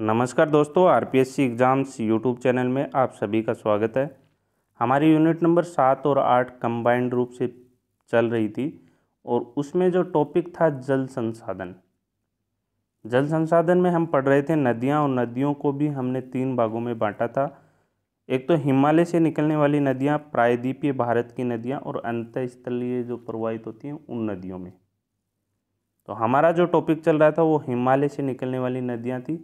नमस्कार दोस्तों RPSC exams YouTube channel में आप सभी का स्वागत है हमारी यूनिट नंबर सात और आठ कंबाइंड रूप से चल रही थी और उसमें जो टॉपिक था जल संसाधन जल संसाधन में हम पढ़ रहे थे नदियाँ और नदियों को भी हमने तीन भागों में बांटा था एक तो हिमालय से निकलने वाली नदियाँ प्रायद्वीपीय भारत की नदियाँ और अंत जो प्रवाहित होती हैं उन नदियों में तो हमारा जो टॉपिक चल रहा था वो हिमालय से निकलने वाली नदियाँ थी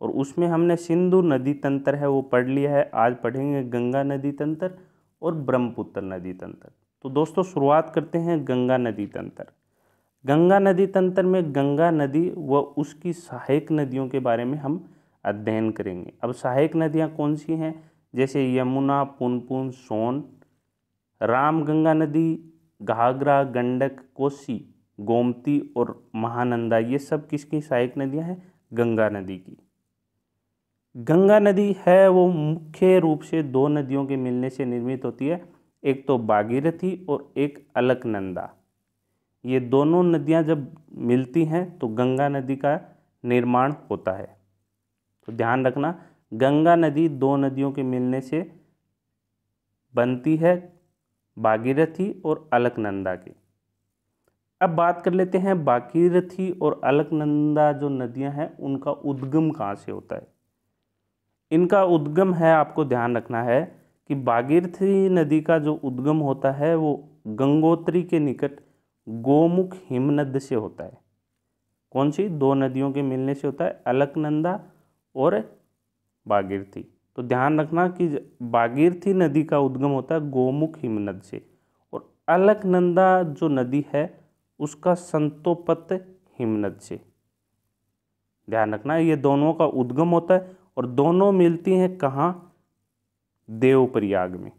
और उसमें हमने सिंधु नदी तंत्र है वो पढ़ लिया है आज पढ़ेंगे गंगा नदी तंत्र और ब्रह्मपुत्र नदी तंत्र तो दोस्तों शुरुआत करते हैं गंगा नदी तंत्र गंगा नदी तंत्र में गंगा नदी व उसकी सहायक नदियों के बारे में हम अध्ययन करेंगे अब सहायक नदियाँ कौन सी हैं जैसे यमुना पुनपुन सोन राम गंगा नदी घाघरा गंडक कोसी गोमती और महानंदा ये सब किसकी सहायक नदियाँ हैं गंगा नदी की गंगा नदी है वो मुख्य रूप से दो नदियों के मिलने से निर्मित होती है एक तो बागीरथी और एक अलकनंदा ये दोनों नदियाँ जब मिलती हैं तो गंगा नदी का निर्माण होता है तो ध्यान रखना गंगा नदी दो नदियों के मिलने से बनती है बागीरथी और अलकनंदा की अब बात कर लेते हैं बागीरथी और अलकनंदा जो नदियां हैं उनका उद्गम कहाँ से होता है इनका उद्गम है आपको ध्यान रखना है कि बागीरथी नदी का जो उद्गम होता है वो गंगोत्री के निकट गोमुख हिमनद से होता है कौन सी दो नदियों के मिलने से होता है अलकनंदा और बागीरथी तो ध्यान रखना कि बागीरथी नदी का उद्गम होता है गोमुख हिमनद से और अलकनंदा जो नदी है उसका संतोपत हिमनद से ध्यान रखना ये दोनों का उद्गम होता है और दोनों मिलती हैं कहाँ देवप्रयाग में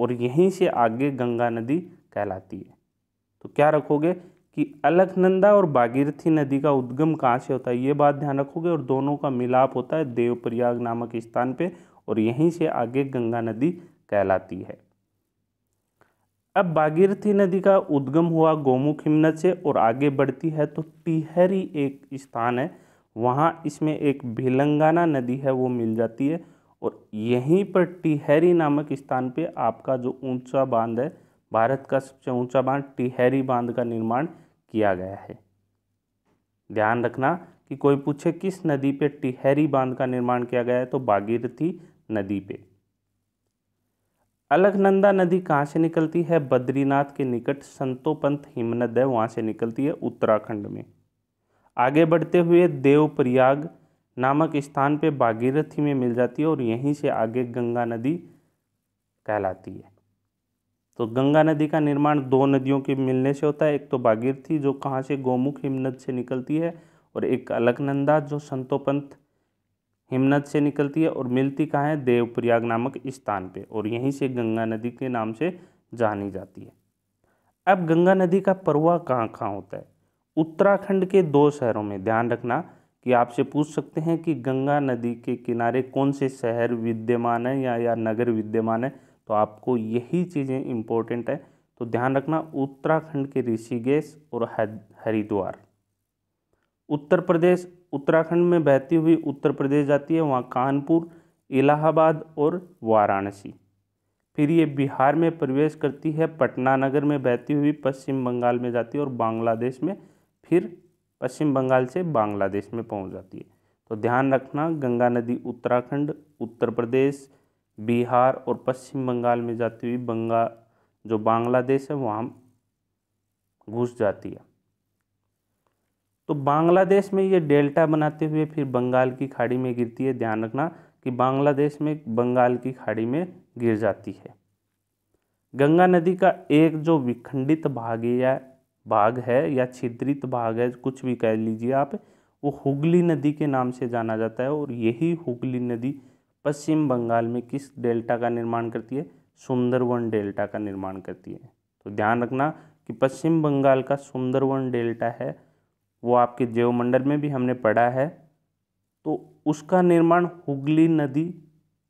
और यहीं से आगे गंगा नदी कहलाती है तो क्या रखोगे कि अलकनंदा और भागीरथी नदी का उद्गम कहाँ से होता है ये बात ध्यान रखोगे और दोनों का मिलाप होता है देवप्रयाग नामक स्थान पे और यहीं से आगे गंगा नदी कहलाती है अब भागीरथी नदी का उद्गम हुआ गोमुख हिमनद से और आगे बढ़ती है तो टिहरी एक स्थान है वहाँ इसमें एक भिलंगाना नदी है वो मिल जाती है और यहीं पर टिहरी नामक स्थान पे आपका जो ऊंचा बांध है भारत का सबसे ऊंचा बांध टिहरी बांध का निर्माण किया गया है ध्यान रखना कि कोई पूछे किस नदी पे टिहरी बांध का निर्माण किया गया है तो बागीरथी नदी पे अलकनंदा नदी कहाँ से निकलती है बद्रीनाथ के निकट संतोपंथ हिमनद है वहाँ से निकलती है उत्तराखंड में आगे बढ़ते हुए देवप्रयाग नामक स्थान पे भागीरथी में मिल जाती है और यहीं से आगे गंगा नदी कहलाती है तो गंगा नदी का निर्माण दो नदियों के मिलने से होता है एक तो बागीरथी जो कहाँ से गोमुख हिमनद से निकलती है और एक अलकनंदा जो संतोपंत हिमनद से निकलती है और मिलती कहाँ है देवप्रयाग नामक स्थान पे और यहीं से गंगा नदी के नाम से जानी जाती है अब गंगा नदी का परवा कहाँ कहाँ होता है उत्तराखंड के दो शहरों में ध्यान रखना कि आपसे पूछ सकते हैं कि गंगा नदी के किनारे कौन से शहर विद्यमान है या या नगर विद्यमान है तो आपको यही चीज़ें इम्पोर्टेंट है तो ध्यान रखना उत्तराखंड के ऋषिकेश और हरिद्वार उत्तर प्रदेश उत्तराखंड में बहती हुई उत्तर प्रदेश जाती है वहाँ कानपुर इलाहाबाद और वाराणसी फिर ये बिहार में प्रवेश करती है पटना नगर में बहती हुई पश्चिम बंगाल में जाती है और बांग्लादेश में फिर पश्चिम बंगाल से बांग्लादेश में पहुंच जाती है तो ध्यान रखना गंगा नदी उत्तराखंड उत्तर प्रदेश बिहार और पश्चिम बंगाल में जाती हुई बंगा जो बांग्लादेश है वहाँ घुस जाती है तो बांग्लादेश में ये डेल्टा बनाते हुए फिर बंगाल की खाड़ी में गिरती है ध्यान रखना कि बांग्लादेश में बंगाल की खाड़ी में गिर जाती है गंगा नदी का एक जो विखंडित भाग है भाग है या छिद्रित भाग है कुछ भी कह लीजिए आप वो हुगली नदी के नाम से जाना जाता है और यही हुगली नदी पश्चिम बंगाल में किस डेल्टा का निर्माण करती है सुंदरवन डेल्टा का निर्माण करती है तो ध्यान रखना कि पश्चिम बंगाल का सुंदरवन डेल्टा है वो आपके जैवमंडल में भी हमने पढ़ा है तो उसका निर्माण हुगली नदी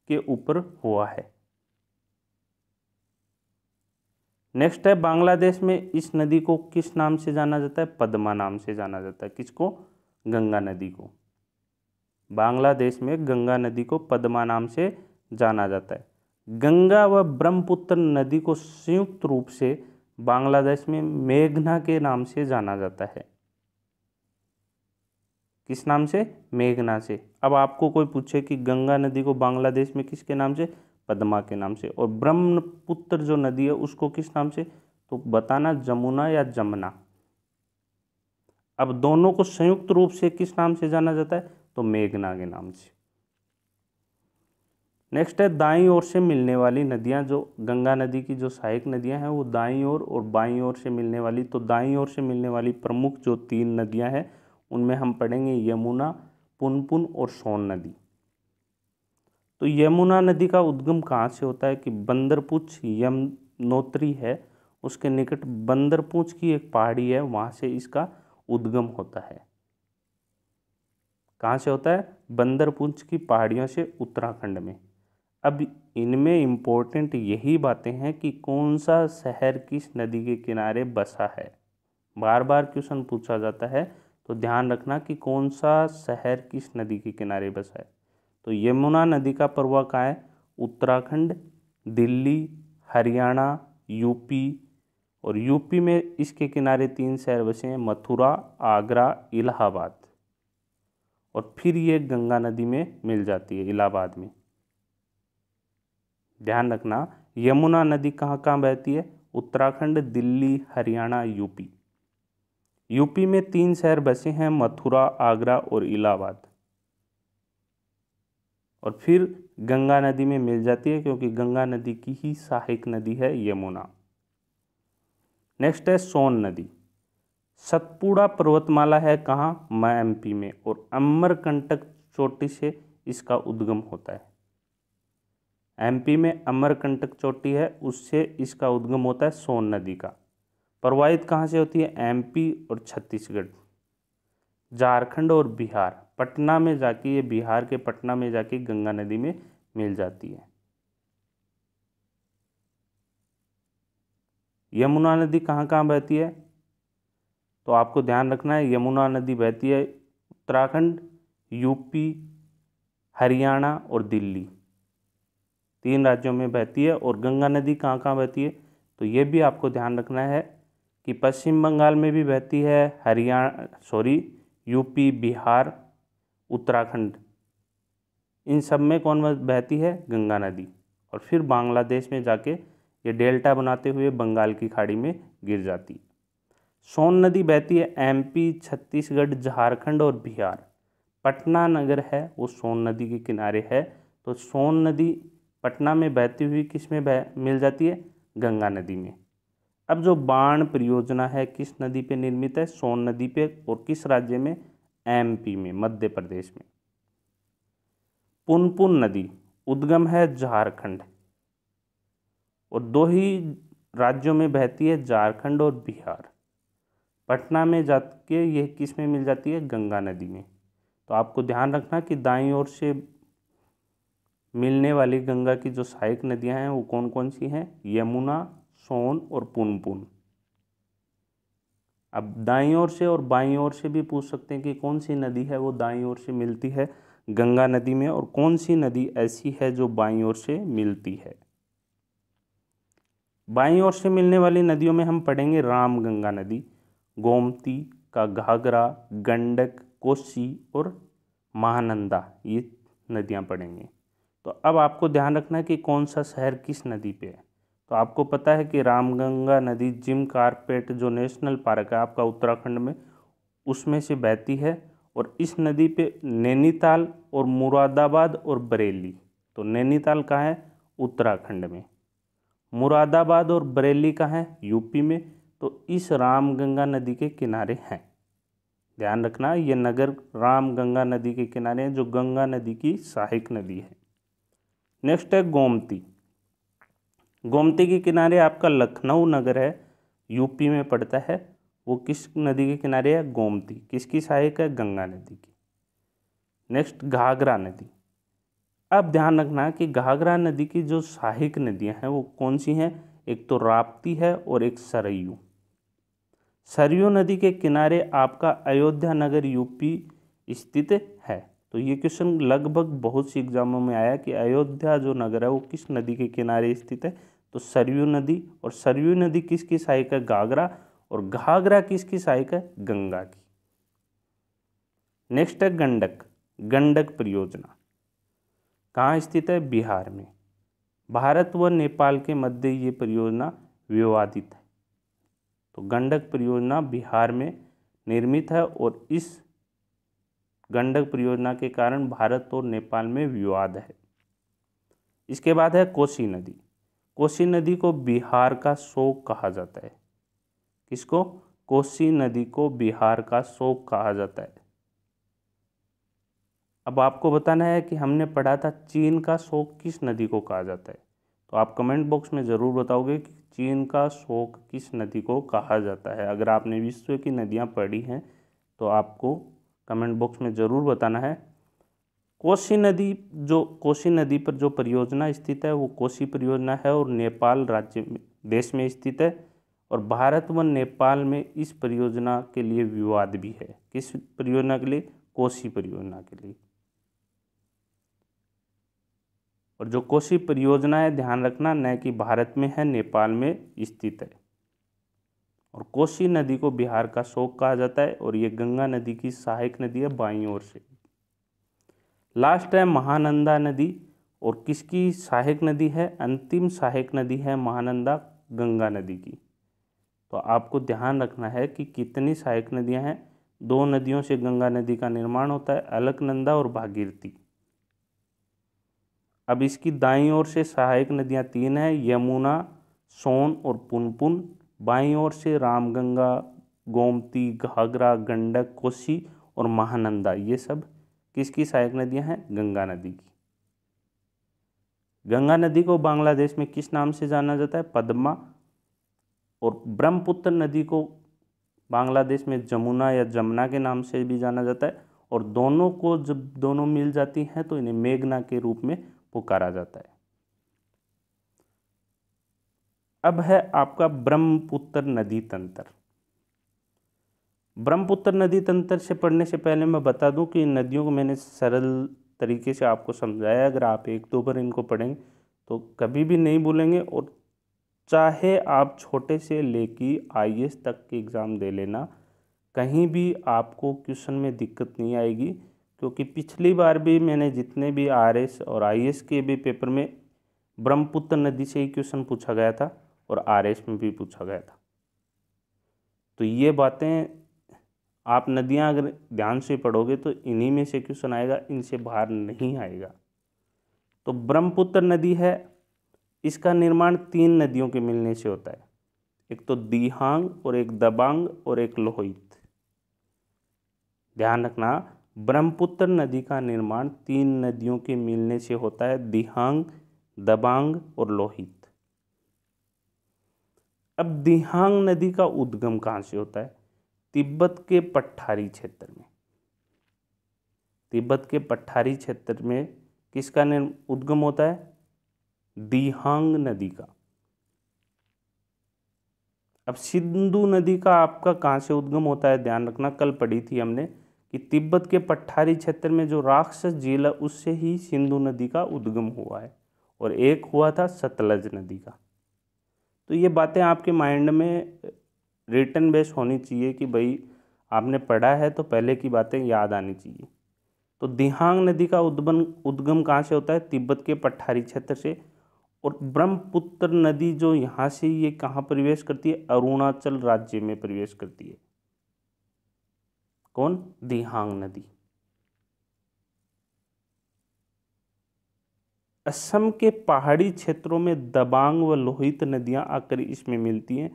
के ऊपर हुआ है नेक्स्ट है बांग्लादेश में इस नदी को किस नाम से जाना जाता है पद्मा नाम से जाना जाता है किसको गंगा नदी को बांग्लादेश में गंगा नदी को पद्मा नाम से जाना जाता है गंगा व ब्रह्मपुत्र नदी को संयुक्त रूप से बांग्लादेश में मेघना के नाम से जाना जाता है किस नाम से मेघना से अब आपको कोई पूछे कि गंगा नदी को बांग्लादेश में किसके नाम से पद्मा के नाम से और ब्रह्मपुत्र जो नदी है उसको किस नाम से तो बताना जमुना या जमुना अब दोनों को संयुक्त रूप से किस नाम से जाना जाता है तो मेघना के नाम से नेक्स्ट है दाई ओर से मिलने वाली नदियां जो गंगा नदी की जो सहायक नदियां हैं वो दाई ओर और, बाई ओर से मिलने वाली तो दाई ओर से मिलने वाली प्रमुख जो तीन नदियां हैं उनमें हम पढ़ेंगे यमुना पुनपुन और सोन नदी तो यमुना नदी का उद्गम कहाँ से होता है कि बंदरपुछ यमनोत्री है उसके निकट बंदरपुछ की एक पहाड़ी है वहाँ से इसका उद्गम होता है कहाँ से होता है बंदरपुंछ की पहाड़ियों से उत्तराखंड में अब इनमें इम्पोर्टेंट यही बातें हैं कि कौन सा शहर किस नदी के किनारे बसा है बार बार क्वेश्चन पूछा जाता है तो ध्यान रखना कि कौन सा शहर किस नदी के किनारे बसा है तो यमुना नदी का प्रवाह कहाँ है उत्तराखंड दिल्ली हरियाणा यूपी और यूपी में इसके किनारे तीन शहर बसे हैं मथुरा आगरा इलाहाबाद और फिर ये गंगा नदी में मिल जाती है इलाहाबाद में ध्यान रखना यमुना नदी कहाँ कहाँ बहती है उत्तराखंड दिल्ली हरियाणा यूपी यूपी में तीन शहर बसे हैं मथुरा आगरा और इलाहाबाद और फिर गंगा नदी में मिल जाती है क्योंकि गंगा नदी की ही सहायक नदी है यमुना नेक्स्ट है सोन नदी सतपुड़ा पर्वतमाला है कहाँ मैं में और अमरकंटक चोटी से इसका उद्गम होता है एमपी में अमरकंटक चोटी है उससे इसका उद्गम होता है सोन नदी का प्रवाहित कहाँ से होती है एमपी और छत्तीसगढ़ झारखंड और बिहार पटना में जाके ये बिहार के पटना में जाके गंगा नदी में मिल जाती है यमुना नदी कहाँ कहाँ बहती है तो आपको ध्यान रखना है यमुना नदी बहती है उत्तराखंड यूपी हरियाणा और दिल्ली तीन राज्यों में बहती है और गंगा नदी कहाँ कहाँ बहती है तो ये भी आपको ध्यान रखना है कि पश्चिम बंगाल में भी बहती है हरियाणा सॉरी यूपी बिहार उत्तराखंड इन सब में कौन बहती है गंगा नदी और फिर बांग्लादेश में जाके ये डेल्टा बनाते हुए बंगाल की खाड़ी में गिर जाती है सोन नदी बहती है एमपी छत्तीसगढ़ झारखंड और बिहार पटना नगर है वो सोन नदी के किनारे है तो सोन नदी पटना में बहती हुई किस में बह मिल जाती है गंगा नदी में अब जो बाण परियोजना है किस नदी पे निर्मित है सोन नदी पे और किस राज्य में एमपी में मध्य प्रदेश में पुनपुन नदी उद्गम है झारखंड और दो ही राज्यों में बहती है झारखंड और बिहार पटना में जाके यह किस में मिल जाती है गंगा नदी में तो आपको ध्यान रखना कि दाई ओर से मिलने वाली गंगा की जो सहायक नदियां हैं वो कौन कौन सी हैं यमुना सोन और पुनपुन अब दाई ओर से और बाई ओर से भी पूछ सकते हैं कि कौन सी नदी है वो दाई ओर से मिलती है गंगा नदी में और कौन सी नदी ऐसी है जो बाई ओर से मिलती है बाई ओर से मिलने वाली नदियों में हम पढ़ेंगे रामगंगा नदी गोमती का घाघरा गंडक कोसी और महानंदा ये नदियाँ पड़ेंगी तो अब आपको ध्यान रखना है कि कौन सा शहर किस नदी पे है तो आपको पता है कि रामगंगा नदी जिम कारपेट जो नेशनल पार्क है आपका उत्तराखंड में उसमें से बहती है और इस नदी पे नैनीताल और मुरादाबाद और बरेली तो नैनीताल कहाँ है उत्तराखंड में मुरादाबाद और बरेली कहाँ है यूपी में तो इस रामगंगा नदी के किनारे हैं ध्यान रखना ये नगर रामगंगा नदी के किनारे हैं जो गंगा नदी की सहायक नदी है नेक्स्ट है गोमती गोमती के किनारे आपका लखनऊ नगर है यूपी में पड़ता है वो किस नदी के किनारे है गोमती किसकी सहायक है गंगा नदी की नेक्स्ट घाघरा नदी अब ध्यान रखना कि घाघरा नदी की जो सहायक नदियां हैं वो कौन सी हैं एक तो राप्ती है और एक सरयू सरयू नदी के किनारे आपका अयोध्या नगर यूपी स्थित है तो ये क्वेश्चन लगभग बहुत सी एग्जामों में आया कि अयोध्या जो नगर है वो किस नदी के किनारे स्थित है तो सरयू नदी और सरयू नदी किसकी सहायक है घाघरा और घाघरा किसकी सहायक है गंगा की नेक्स्ट है गंडक गंडक परियोजना कहाँ स्थित है बिहार में भारत व नेपाल के मध्य ये परियोजना विवादित है तो गंडक परियोजना बिहार में निर्मित है और इस गंडक परियोजना के कारण भारत और नेपाल में विवाद है इसके बाद है कोसी नदी कोसी नदी को बिहार का शोक कहा जाता है किसको कोसी नदी को बिहार का शोक कहा जाता है अब आपको बताना है कि हमने पढ़ा था चीन का शोक किस नदी को कहा जाता है तो आप कमेंट बॉक्स में ज़रूर बताओगे कि चीन का शोक किस नदी को कहा जाता है अगर आपने विश्व की नदियाँ पढ़ी हैं तो आपको कमेंट बॉक्स में ज़रूर बताना है कोसी नदी जो कोसी नदी पर जो परियोजना स्थित है वो कोसी परियोजना है और नेपाल राज्य देश में स्थित है और भारत व नेपाल में इस परियोजना के लिए विवाद भी है किस परियोजना के लिए कोसी परियोजना के लिए और जो कोसी परियोजना है ध्यान रखना न कि भारत में है नेपाल में स्थित है और कोसी नदी को बिहार का शोक कहा जाता है और ये गंगा नदी की सहायक नदी है बाई ओर से लास्ट है महानंदा नदी और किसकी सहायक नदी है अंतिम सहायक नदी है महानंदा गंगा नदी की तो आपको ध्यान रखना है कि कितनी सहायक नदियां हैं दो नदियों से गंगा नदी का निर्माण होता है अलकनंदा और भागीरथी अब इसकी दाई ओर से सहायक नदियां तीन हैं यमुना सोन और पुनपुन बाईं ओर से रामगंगा गोमती घाघरा गंडक कोसी और महानंदा ये सब किसकी सहायक नदियां हैं गंगा नदी की गंगा नदी को बांग्लादेश में किस नाम से जाना जाता है पद्मा और ब्रह्मपुत्र नदी को बांग्लादेश में जमुना या जमुना के नाम से भी जाना जाता है और दोनों को जब दोनों मिल जाती हैं तो इन्हें मेघना के रूप में पुकारा जाता है अब है आपका ब्रह्मपुत्र नदी तंत्र ब्रह्मपुत्र नदी तंत्र से पढ़ने से पहले मैं बता दूं कि इन नदियों को मैंने सरल तरीके से आपको समझाया अगर आप एक दो बार इनको पढ़ेंगे तो कभी भी नहीं भूलेंगे और चाहे आप छोटे से लेके आई तक के एग्ज़ाम दे लेना कहीं भी आपको क्वेश्चन में दिक्कत नहीं आएगी क्योंकि पिछली बार भी मैंने जितने भी आर और आई के भी पेपर में ब्रह्मपुत्र नदी से ही क्वेश्चन पूछा गया था और आर में भी पूछा गया था तो ये बातें आप नदियां अगर ध्यान से पढ़ोगे तो इन्हीं में से क्वेश्चन आएगा इनसे बाहर नहीं आएगा तो ब्रह्मपुत्र नदी है इसका निर्माण तीन नदियों के मिलने से होता है एक तो दीहांग और एक दबांग और एक लोहित ध्यान रखना ब्रह्मपुत्र नदी का निर्माण तीन नदियों के मिलने से होता है दिहांग दबांग और लोहित अब दिहांग नदी का उद्गम कहाँ से होता है तिब्बत के पठारी क्षेत्र में तिब्बत के पठारी क्षेत्र में किसका उद्गम होता है दिहांग नदी का अब सिंधु नदी का आपका कहाँ से उद्गम होता है ध्यान रखना कल पढ़ी थी हमने कि तिब्बत के पठारी क्षेत्र में जो राक्षस झील है उससे ही सिंधु नदी का उद्गम हुआ है और एक हुआ था सतलज नदी का तो ये बातें आपके माइंड में रिटर्न बेस होनी चाहिए कि भाई आपने पढ़ा है तो पहले की बातें याद आनी चाहिए तो दिहांग नदी का उद्गम उद्गम कहाँ से होता है तिब्बत के पठारी क्षेत्र से और ब्रह्मपुत्र नदी जो यहाँ से ये कहाँ प्रवेश करती है अरुणाचल राज्य में प्रवेश करती है कौन दिहांग नदी असम के पहाड़ी क्षेत्रों में दबांग व लोहित नदियां आकर इसमें मिलती हैं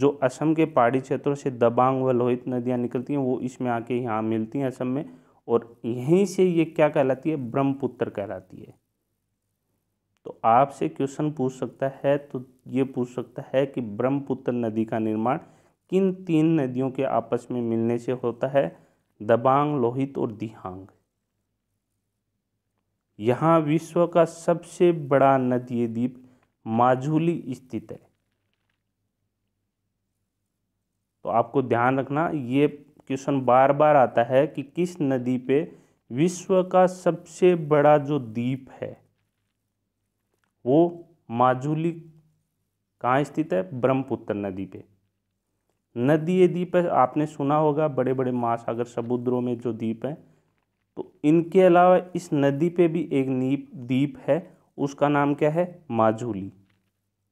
जो असम के पहाड़ी क्षेत्रों से दबांग व लोहित नदियां निकलती हैं वो इसमें आके यहाँ मिलती हैं असम में और यहीं से ये क्या कहलाती है ब्रह्मपुत्र कहलाती है तो आपसे क्वेश्चन पूछ सकता है तो ये पूछ सकता है कि ब्रह्मपुत्र नदी का निर्माण किन तीन नदियों के आपस में मिलने से होता है दबांग लोहित और दिहांग यहाँ विश्व का सबसे बड़ा नदीय द्वीप माजुली स्थित है तो आपको ध्यान रखना ये क्वेश्चन बार बार आता है कि किस नदी पे विश्व का सबसे बड़ा जो द्वीप है वो माजुली कहाँ स्थित है ब्रह्मपुत्र नदी पे नदी ये द्वीप है आपने सुना होगा बड़े बड़े महासागर समुद्रों में जो द्वीप हैं तो इनके अलावा इस नदी पे भी एक नीप द्वीप है उसका नाम क्या है माझूली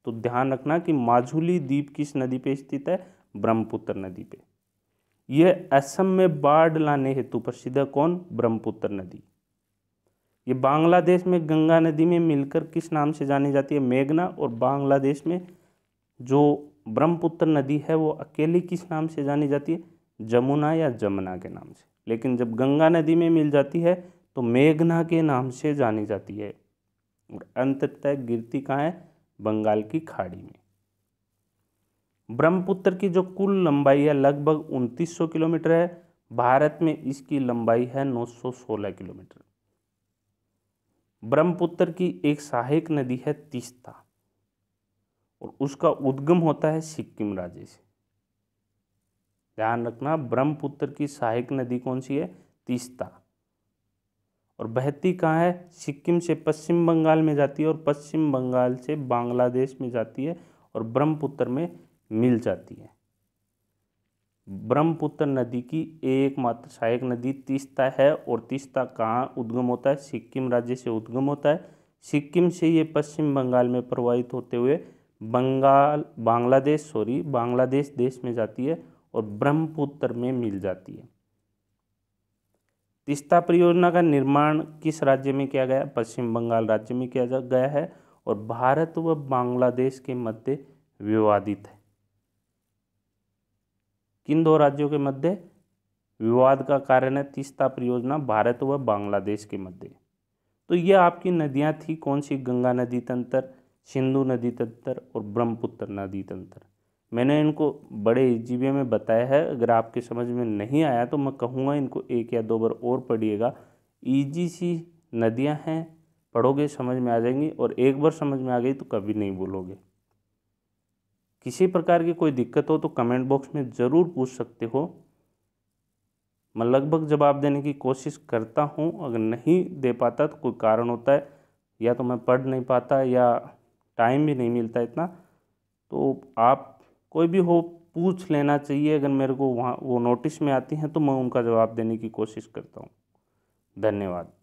तो ध्यान रखना कि माझूली द्वीप किस नदी पे स्थित है ब्रह्मपुत्र नदी पे यह असम में बाढ़ लाने हेतु प्रसिद्ध है कौन ब्रह्मपुत्र नदी ये बांग्लादेश में गंगा नदी में मिलकर किस नाम से जानी जाती है मेघना और बांग्लादेश में जो ब्रह्मपुत्र नदी है वो अकेली किस नाम से जानी जाती है जमुना या जमुना के नाम से लेकिन जब गंगा नदी में मिल जाती है तो मेघना के नाम से जानी जाती है और अंततः गिरती कहाँ है बंगाल की खाड़ी में ब्रह्मपुत्र की जो कुल लंबाई है लगभग 2900 किलोमीटर है भारत में इसकी लंबाई है 916 किलोमीटर ब्रह्मपुत्र की एक सहायक नदी है तीस्ता और उसका उद्गम होता है सिक्किम राज्य से ध्यान रखना ब्रह्मपुत्र की सहायक नदी कौन सी है तीस्ता और बहती कहाँ है सिक्किम से पश्चिम बंगाल में जाती है और पश्चिम बंगाल से बांग्लादेश में जाती है और ब्रह्मपुत्र में मिल जाती है ब्रह्मपुत्र नदी की एकमात्र सहायक नदी तीस्ता है और तीस्ता कहाँ उद्गम होता है सिक्किम राज्य से उद्गम होता है सिक्किम से ये पश्चिम बंगाल में प्रवाहित होते हुए बंगाल बांग्लादेश सॉरी बांग्लादेश देश में जाती है और ब्रह्मपुत्र में मिल जाती है तीस्ता परियोजना का निर्माण किस राज्य में किया गया पश्चिम बंगाल राज्य में किया गया है और भारत व बांग्लादेश के मध्य विवादित है किन दो राज्यों के मध्य विवाद का कारण है तीस्ता परियोजना भारत व बांग्लादेश के मध्य तो ये आपकी नदियां थी कौन सी गंगा नदी तंत्र सिंधु नदी तंत्र और ब्रह्मपुत्र नदी तंत्र मैंने इनको बड़े जीवे में बताया है अगर आपके समझ में नहीं आया तो मैं कहूँगा इनको एक या दो बार और पढ़िएगा ईजी सी नदियाँ हैं पढ़ोगे समझ में आ जाएंगी और एक बार समझ में आ गई तो कभी नहीं बोलोगे किसी प्रकार की कोई दिक्कत हो तो कमेंट बॉक्स में ज़रूर पूछ सकते हो मैं लगभग जवाब देने की कोशिश करता हूँ अगर नहीं दे पाता तो कोई कारण होता है या तो मैं पढ़ नहीं पाता या टाइम भी नहीं मिलता इतना तो आप कोई भी हो पूछ लेना चाहिए अगर मेरे को वहाँ वो नोटिस में आती हैं तो मैं उनका जवाब देने की कोशिश करता हूँ धन्यवाद